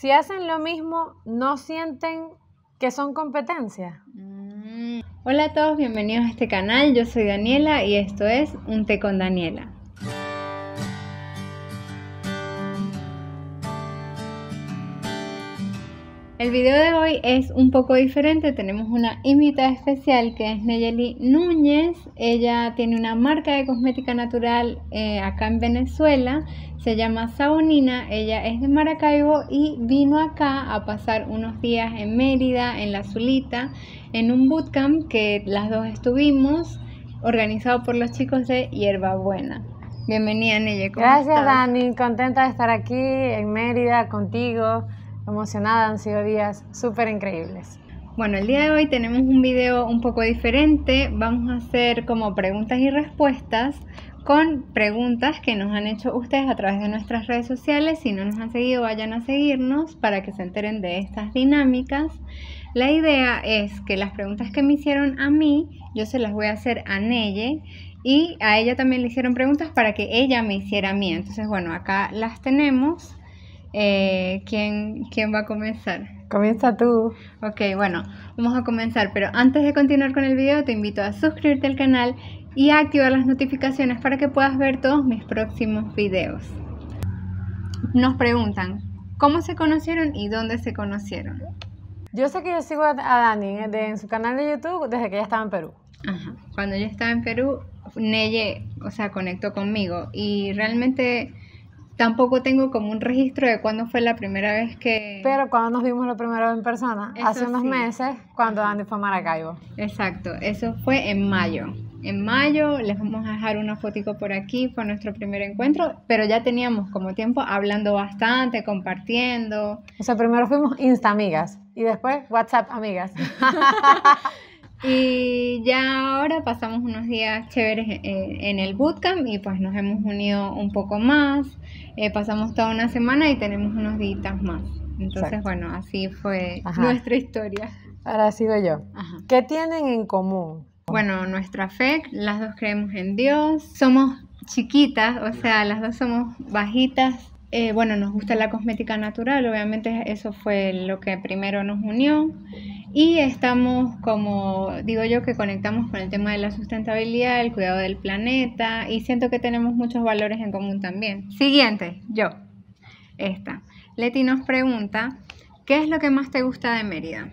si hacen lo mismo, no sienten que son competencia. Mm. Hola a todos, bienvenidos a este canal. Yo soy Daniela y esto es Un té con Daniela. El video de hoy es un poco diferente, tenemos una invitada especial que es Neyeli Núñez, ella tiene una marca de cosmética natural eh, acá en Venezuela se llama Saonina, ella es de Maracaibo y vino acá a pasar unos días en Mérida, en La Zulita, en un bootcamp que las dos estuvimos, organizado por los chicos de Hierbabuena. Bienvenida, Neye. Gracias, Dani. Contenta de estar aquí en Mérida contigo. Emocionada, han sido días súper increíbles. Bueno, el día de hoy tenemos un video un poco diferente. Vamos a hacer como preguntas y respuestas con preguntas que nos han hecho ustedes a través de nuestras redes sociales. Si no nos han seguido, vayan a seguirnos para que se enteren de estas dinámicas. La idea es que las preguntas que me hicieron a mí, yo se las voy a hacer a Neye y a ella también le hicieron preguntas para que ella me hiciera a mí. Entonces, bueno, acá las tenemos. Eh, ¿quién, ¿Quién va a comenzar? Comienza tú. Ok, bueno, vamos a comenzar, pero antes de continuar con el video te invito a suscribirte al canal y activar las notificaciones para que puedas ver todos mis próximos videos. Nos preguntan, ¿cómo se conocieron y dónde se conocieron? Yo sé que yo sigo a Dani en su canal de YouTube desde que ella estaba en Perú. Ajá. Cuando yo estaba en Perú, Neye, o sea, conectó conmigo y realmente tampoco tengo como un registro de cuándo fue la primera vez que... Pero cuando nos vimos la primera vez en persona, hace unos meses, cuando Dani fue a Maracaibo. Exacto, eso fue en mayo en mayo. Les vamos a dejar una fotico por aquí, fue nuestro primer encuentro, pero ya teníamos como tiempo hablando bastante, compartiendo. O sea, primero fuimos Insta amigas y después WhatsApp amigas. y ya ahora pasamos unos días chéveres eh, en el bootcamp y pues nos hemos unido un poco más. Eh, pasamos toda una semana y tenemos unos días más. Entonces, bueno, así fue nuestra historia. Ahora sigo yo. ¿Qué tienen en común? Bueno, nuestra fe, las dos creemos en Dios, somos chiquitas, o sea, las dos somos bajitas. Eh, bueno, nos gusta la cosmética natural, obviamente eso fue lo que primero nos unió. Y estamos, como digo yo, que conectamos con el tema de la sustentabilidad, el cuidado del planeta y siento que tenemos muchos valores en común también. Siguiente, yo. Esta. Leti nos pregunta, ¿qué es lo que más te gusta de Mérida?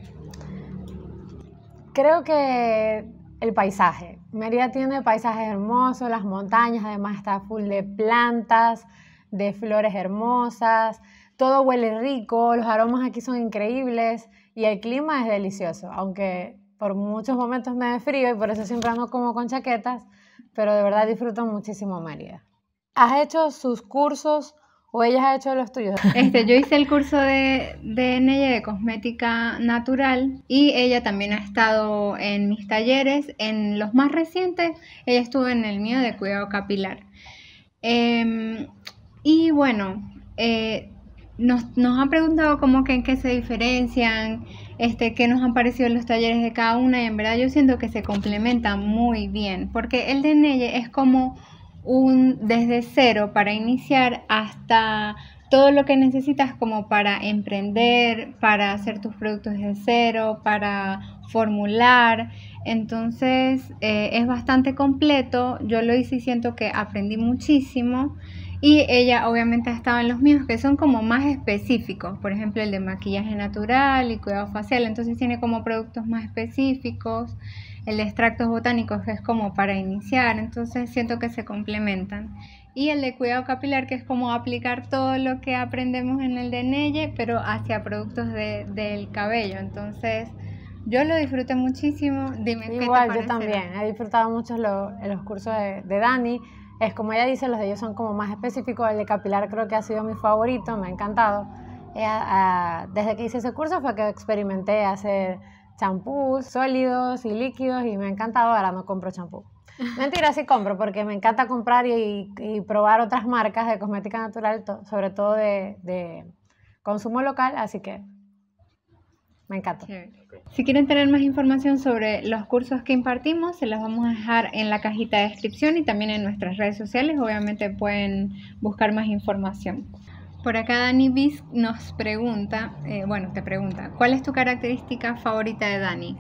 Creo que el paisaje. María tiene paisajes hermosos, las montañas, además está full de plantas, de flores hermosas, todo huele rico, los aromas aquí son increíbles y el clima es delicioso, aunque por muchos momentos me da frío y por eso siempre ando como con chaquetas, pero de verdad disfruto muchísimo María. ¿Has hecho sus cursos ¿O ella ha hecho los tuyos? Este, yo hice el curso de, de de cosmética natural y ella también ha estado en mis talleres. En los más recientes, ella estuvo en el mío de cuidado capilar. Em, y bueno, eh, nos, nos, han preguntado cómo que en qué se diferencian, este, qué nos han parecido los talleres de cada una y en verdad yo siento que se complementan muy bien porque el de Neye es como un desde cero para iniciar hasta todo lo que necesitas como para emprender, para hacer tus productos desde cero, para formular. Entonces eh, es bastante completo. Yo lo hice y siento que aprendí muchísimo. Y ella obviamente ha estado en los míos que son como más específicos. Por ejemplo, el de maquillaje natural y cuidado facial. Entonces tiene como productos más específicos el extractos botánicos que es como para iniciar, entonces siento que se complementan. Y el de cuidado capilar, que es como aplicar todo lo que aprendemos en el de pero hacia productos del cabello. Entonces, yo lo disfruté muchísimo. Dime Igual, yo también. He disfrutado mucho los cursos de, Dani. Es como ella dice, los de ellos son como más específicos. El de capilar creo que ha sido mi favorito, me ha encantado. Eh, desde que hice ese curso fue que experimenté hacer champús sólidos y líquidos y me ha encantado, ahora no compro champú. Mentira, sí compro porque me encanta comprar y, probar otras marcas de cosmética natural, sobre todo de, de, consumo local, así que me encanta. Si quieren tener más información sobre los cursos que impartimos, se los vamos a dejar en la cajita de descripción y también en nuestras redes sociales, obviamente pueden buscar más información. Por acá Dani Bis nos pregunta, eh, bueno, te pregunta, ¿cuál es tu característica favorita de Dani?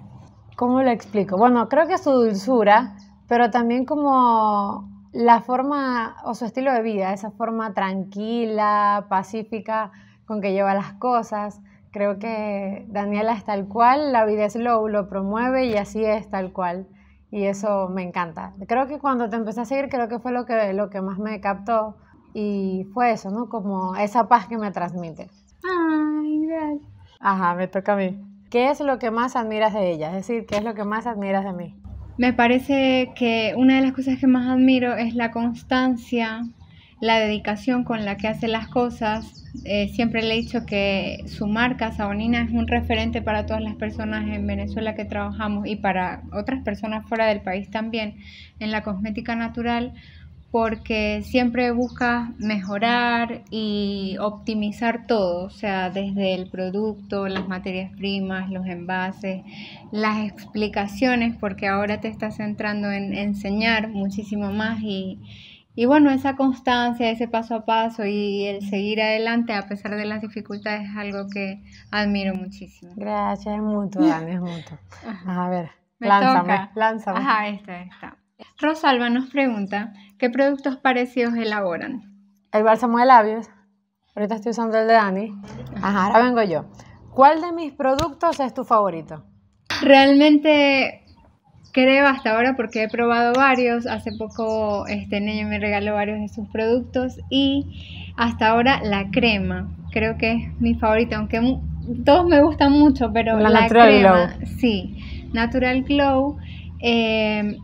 ¿Cómo lo explico? Bueno, creo que su dulzura, pero también como la forma o su estilo de vida, esa forma tranquila, pacífica con que lleva las cosas. Creo que Daniela es tal cual, la vida es low, lo promueve y así es tal cual. Y eso me encanta. Creo que cuando te empecé a seguir, creo que fue lo que, lo que más me captó y fue eso, ¿no? Como esa paz que me transmite. Ay, Real. Ajá, me toca a mí. ¿Qué es lo que más admiras de ella? Es decir, ¿qué es lo que más admiras de mí? Me parece que una de las cosas que más admiro es la constancia, la dedicación con la que hace las cosas. Eh, siempre le he dicho que su marca, Sabonina, es un referente para todas las personas en Venezuela que trabajamos y para otras personas fuera del país también en la cosmética natural, porque siempre buscas mejorar y optimizar todo, o sea, desde el producto, las materias primas, los envases, las explicaciones, porque ahora te estás centrando en enseñar muchísimo más y, y bueno, esa constancia, ese paso a paso y el seguir adelante a pesar de las dificultades es algo que admiro muchísimo. Gracias, es mucho, Dani, es mucho. A ver, Me lánzame, lánzame. Ajá, esta, esta. Rosalba nos pregunta, ¿qué productos parecidos elaboran? El bálsamo de labios. Ahorita estoy usando el de Dani. Ajá, ahora vengo yo. ¿Cuál de mis productos es tu favorito? Realmente creo hasta ahora porque he probado varios. Hace poco este niño me regaló varios de sus productos y hasta ahora la crema. Creo que es mi favorito. aunque todos me gustan mucho, pero la, la crema, sí, Natural Glow. Eh,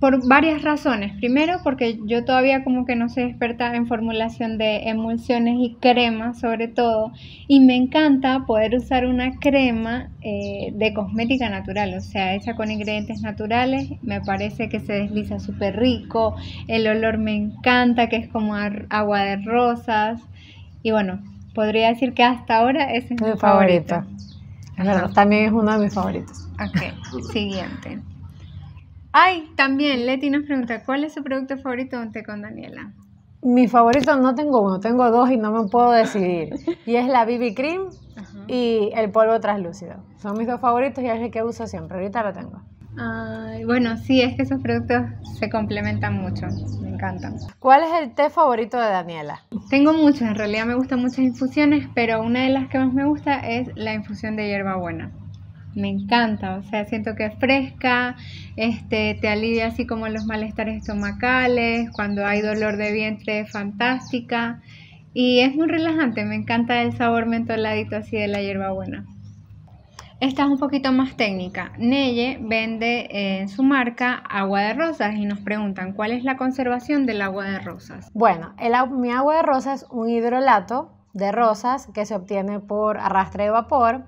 por varias razones. Primero, porque yo todavía como que no soy experta en formulación de emulsiones y cremas sobre todo. Y me encanta poder usar una crema eh, de cosmética natural, o sea, hecha con ingredientes naturales. Me parece que se desliza súper rico. El olor me encanta, que es como agua de rosas. Y bueno, podría decir que hasta ahora es mi, favorita favorito. también es uno de mis favoritos. Ok, siguiente. Ay, también Leti nos pregunta, ¿cuál es su producto favorito de un té con Daniela? Mi favorito no tengo uno, tengo dos y no me puedo decidir. Y es la BB Cream y el polvo translúcido. Son mis dos favoritos y es el que uso siempre. Ahorita lo tengo. Ay, bueno, sí, es que esos productos se complementan mucho. Me encantan. ¿Cuál es el té favorito de Daniela? Tengo muchos, en realidad me gustan muchas infusiones, pero una de las que más me gusta es la infusión de hierbabuena. Me encanta, o sea, siento que es fresca, este, te alivia así como los malestares estomacales, cuando hay dolor de vientre, fantástica. Y es muy relajante, me encanta el sabor mentoladito así de la hierbabuena. Esta es un poquito más técnica. Neye vende en su marca agua de rosas y nos preguntan cuál es la conservación del agua de rosas. Bueno, mi agua de rosas es un hidrolato de rosas que se obtiene por arrastre de vapor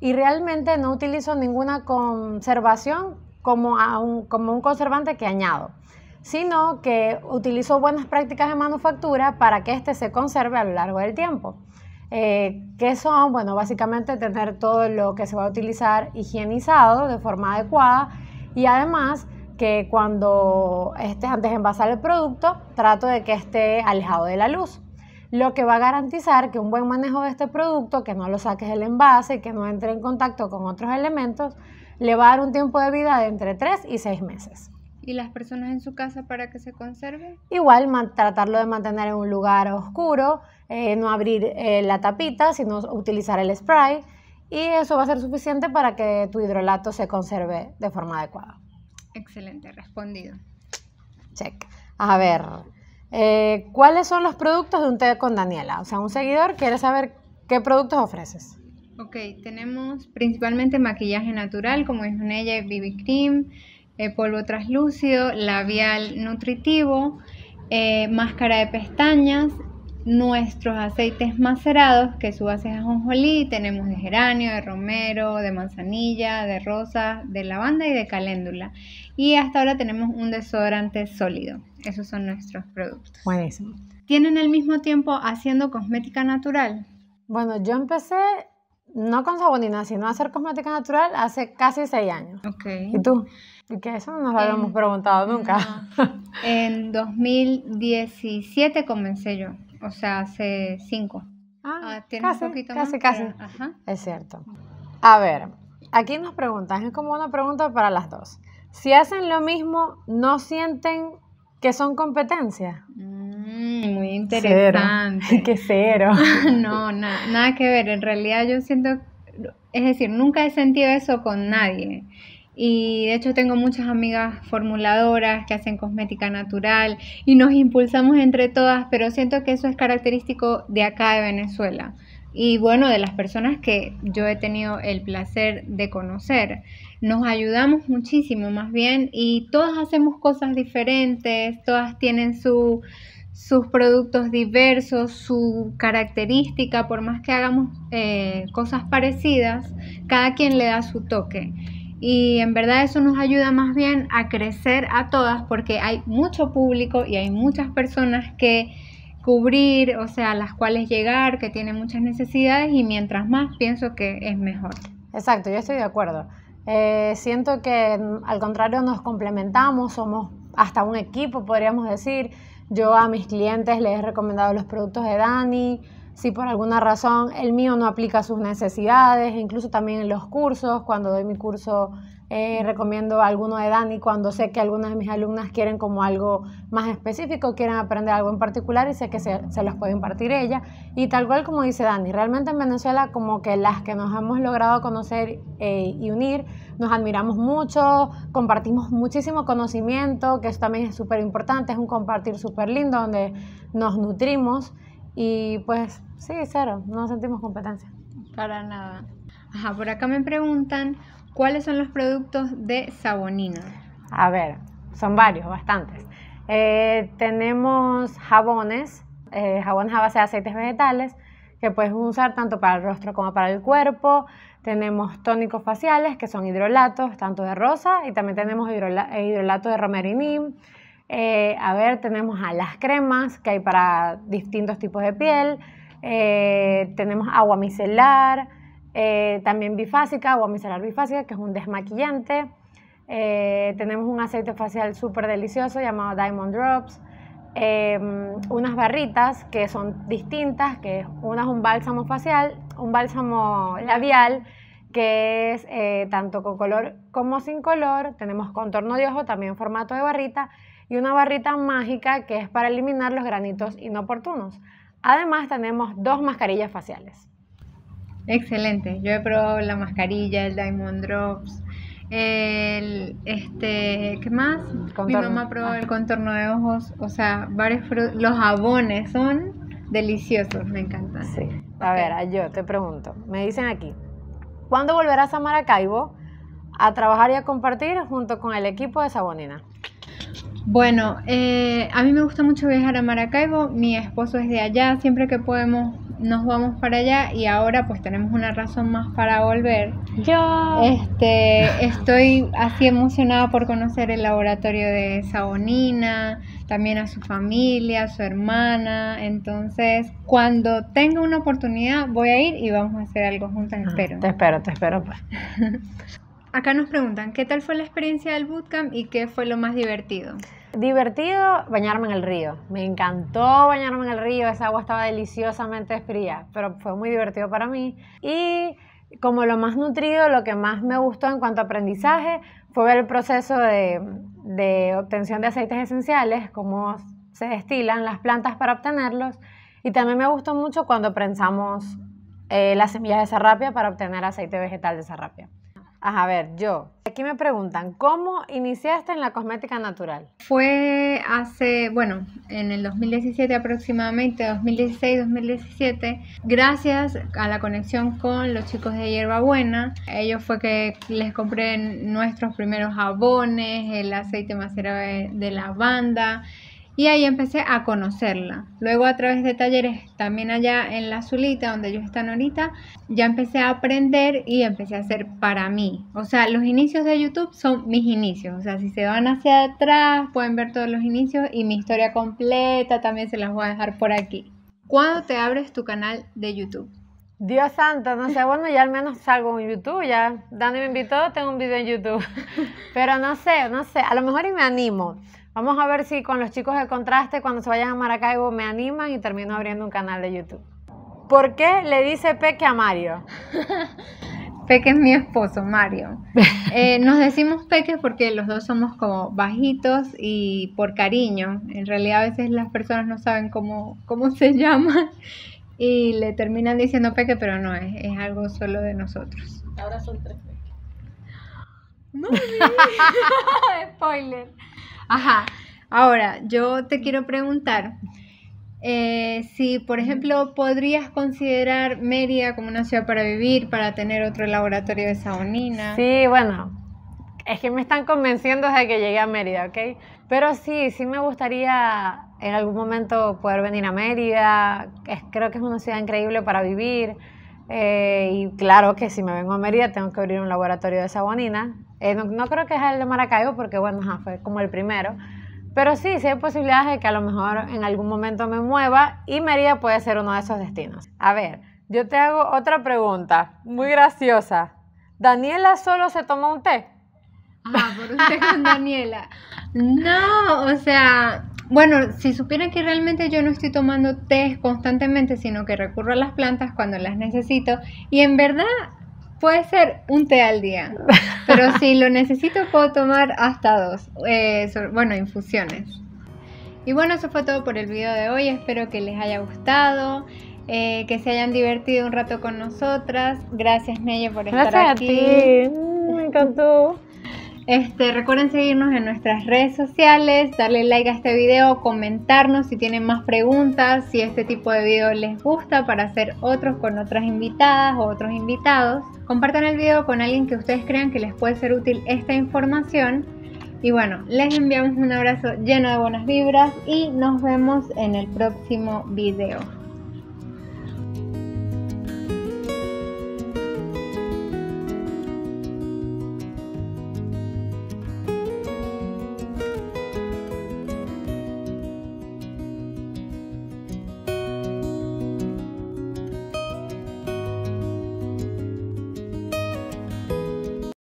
y realmente no utilizo ninguna conservación como, un, conservante que añado, sino que utilizo buenas prácticas de manufactura para que éste se conserve a lo largo del tiempo. Eh, que son, bueno, básicamente tener todo lo que se va a utilizar higienizado de forma adecuada y además que cuando esté antes de envasar el producto, trato de que esté alejado de la luz lo que va a garantizar que un buen manejo de este producto, que no lo saques del envase que no entre en contacto con otros elementos, le va a dar un tiempo de vida de entre 3 y 6 meses. ¿Y las personas en su casa para que se conserve? Igual, tratarlo de mantener en un lugar oscuro, eh, no abrir eh, la tapita, sino utilizar el spray. Y eso va a ser suficiente para que tu hidrolato se conserve de forma adecuada. Excelente, respondido. Check. A ver, eh, ¿Cuáles son los productos de un té con Daniela? O sea, un seguidor quiere saber qué productos ofreces. Ok, tenemos principalmente maquillaje natural como es ella BB Cream, eh, polvo traslúcido, labial nutritivo, eh, máscara de pestañas, nuestros aceites macerados, que su base es ajonjolí, tenemos de geranio, de romero, de manzanilla, de rosa, de lavanda y de caléndula. Y hasta ahora tenemos un desodorante sólido. Esos son nuestros productos. Buenísimo. ¿Tienen el mismo tiempo haciendo cosmética natural? Bueno, yo empecé no con sabonina, sino a hacer cosmética natural hace casi seis años. Ok. ¿Y tú? que eso no nos lo habíamos preguntado nunca. En 2017 comencé yo, o sea, hace cinco. Ah, ah casi, casi, casi. ajá. Es cierto. A ver, aquí nos preguntan, es como una pregunta para las dos. Si hacen lo mismo, ¿no sienten ¿Qué son competencias? Mm, muy interesante. que cero. no, nada que ver. En realidad yo siento, es decir, nunca he sentido eso con nadie. Y de hecho tengo muchas amigas formuladoras que hacen cosmética natural y nos impulsamos entre todas, pero siento que eso es característico de acá de Venezuela y bueno, de las personas que yo he tenido el placer de conocer. Nos ayudamos muchísimo más bien y todas hacemos cosas diferentes, todas tienen sus productos diversos, su característica, por más que hagamos eh, cosas parecidas, cada quien le da su toque. Y en verdad eso nos ayuda más bien a crecer a todas porque hay mucho público y hay muchas personas que cubrir, o sea, a las cuales llegar, que tiene muchas necesidades y mientras más pienso que es mejor. Exacto, yo estoy de acuerdo. Eh, siento que al contrario nos complementamos, somos hasta un equipo, podríamos decir. Yo a mis clientes les he recomendado los productos de Dani, si por alguna razón el mío no aplica sus necesidades, incluso también en los cursos, cuando doy mi curso eh, recomiendo alguno de Dani cuando sé que algunas de mis alumnas quieren como algo más específico, quieren aprender algo en particular y sé que se, se, los puede impartir ella. Y tal cual como dice Dani, realmente en Venezuela como que las que nos hemos logrado conocer eh, y unir, nos admiramos mucho, compartimos muchísimo conocimiento, que eso también es súper importante, es un compartir súper lindo donde nos nutrimos. Y pues sí, cero, no sentimos competencia. Para nada. Ajá, por acá me preguntan cuáles son los productos de Sabonina. A ver, son varios, bastantes. Eh, tenemos jabones, eh, jabones a base de aceites vegetales, que puedes usar tanto para el rostro como para el cuerpo. Tenemos tónicos faciales, que son hidrolatos, tanto de rosa, y también tenemos hidrolatos eh, hidrolato de romerinín. Eh, a ver, tenemos a las cremas que hay para distintos tipos de piel. Eh, tenemos agua micelar, eh, también bifásica, agua micelar bifásica, que es un desmaquillante. tenemos un aceite facial súper delicioso llamado Diamond Drops. Em, unas barritas que son distintas, que una es un bálsamo facial, un bálsamo labial que es tanto con color como sin color, tenemos contorno de ojo, también formato de barrita, y una barrita mágica que es para eliminar los granitos inoportunos. Además tenemos dos mascarillas faciales. Excelente, yo he probado la mascarilla, el Diamond Drops, el, este, ¿qué más? Mi mamá probó ah. el contorno de ojos, o sea, varios los jabones son deliciosos, me encantan. Sí, a ver, yo te pregunto, me dicen aquí, ¿cuándo volverás a Maracaibo a trabajar y a compartir junto con el equipo de Sabonina? Bueno, eh, a mí me gusta mucho viajar a Maracaibo, mi esposo es de allá, siempre que podemos nos vamos para allá y ahora pues tenemos una razón más para volver. Yo este, estoy así emocionada por conocer el laboratorio de Saonina, también a su familia, a su hermana, entonces cuando tenga una oportunidad voy a ir y vamos a hacer algo juntos, ah, espero. Te espero, te espero pues. Acá nos preguntan, ¿qué tal fue la experiencia del bootcamp y qué fue lo más divertido? Divertido bañarme en el río. Me encantó bañarme en el río, esa agua estaba deliciosamente fría, pero fue muy divertido para mí. Y como lo más nutrido, lo que más me gustó en cuanto a aprendizaje fue ver el proceso de, obtención de aceites esenciales, cómo se destilan las plantas para obtenerlos. Y también me gustó mucho cuando prensamos eh, las semillas de sarrapia para obtener aceite vegetal de sarrapia a ver, yo. Aquí me preguntan, ¿cómo iniciaste en la cosmética natural? Fue hace, bueno, en el 2017 aproximadamente, 2016-2017, gracias a la conexión con los chicos de Hierbabuena. Ellos fue que les compré nuestros primeros jabones, el aceite macerado de lavanda y ahí empecé a conocerla. Luego a través de talleres también allá en la Zulita, donde ellos están ahorita, ya empecé a aprender y empecé a hacer para mí. O sea, los inicios de YouTube son mis inicios. O sea, si se van hacia atrás pueden ver todos los inicios y mi historia completa también se las voy a dejar por aquí. ¿Cuándo te abres tu canal de YouTube? Dios santo, no sé, bueno, ya al menos salgo en YouTube, ya Dani me invitó, tengo un video en YouTube, pero no sé, no sé, a lo mejor y me animo, Vamos a ver si con los chicos de contraste, cuando se vayan a Maracaibo, me animan y termino abriendo un canal de YouTube. ¿Por qué le dice Peque a Mario? Peque es mi esposo, Mario. Eh, nos decimos Peque porque los dos somos como bajitos y por cariño. En realidad a veces las personas no saben cómo, cómo se llama y le terminan diciendo Peque, pero no, es, es algo solo de nosotros. Ahora son tres no. Spoiler. Ajá. Ahora, yo te quiero preguntar eh, si, por ejemplo, podrías considerar Mérida como una ciudad para vivir, para tener otro laboratorio de sabonina. Sí, bueno, es que me están convenciendo desde que llegué a Mérida, ¿ok? Pero sí, sí me gustaría en algún momento poder venir a Mérida. creo que es una ciudad increíble para vivir. Eh, y claro que si me vengo a Mérida tengo que abrir un laboratorio de sabonina. Eh, no, creo que es el de Maracaibo porque, bueno, fue como el primero. Pero sí, sí hay posibilidades de que a lo mejor en algún momento me mueva y Mérida puede ser uno de esos destinos. A ver, yo te hago otra pregunta, muy graciosa. ¿Daniela solo se toma un té? Ah, por un Daniela. No, o sea, bueno, si supieran que realmente yo no estoy tomando té constantemente, sino que recurro a las plantas cuando las necesito. Y en verdad, Puede ser un té al día, pero si lo necesito puedo tomar hasta dos, eh, bueno, infusiones. Y bueno, eso fue todo por el video de hoy, espero que les haya gustado, eh, que se hayan divertido un rato con nosotras. Gracias Neye por estar aquí. Gracias A ti. Mm, me encantó. Este, recuerden seguirnos en nuestras redes sociales, darle like a este video, comentarnos si tienen más preguntas, si este tipo de video les gusta para hacer otros con otras invitadas o otros invitados. Compartan el video con alguien que ustedes crean que les puede ser útil esta información. Y bueno, les enviamos un abrazo lleno de buenas vibras y nos vemos en el próximo video.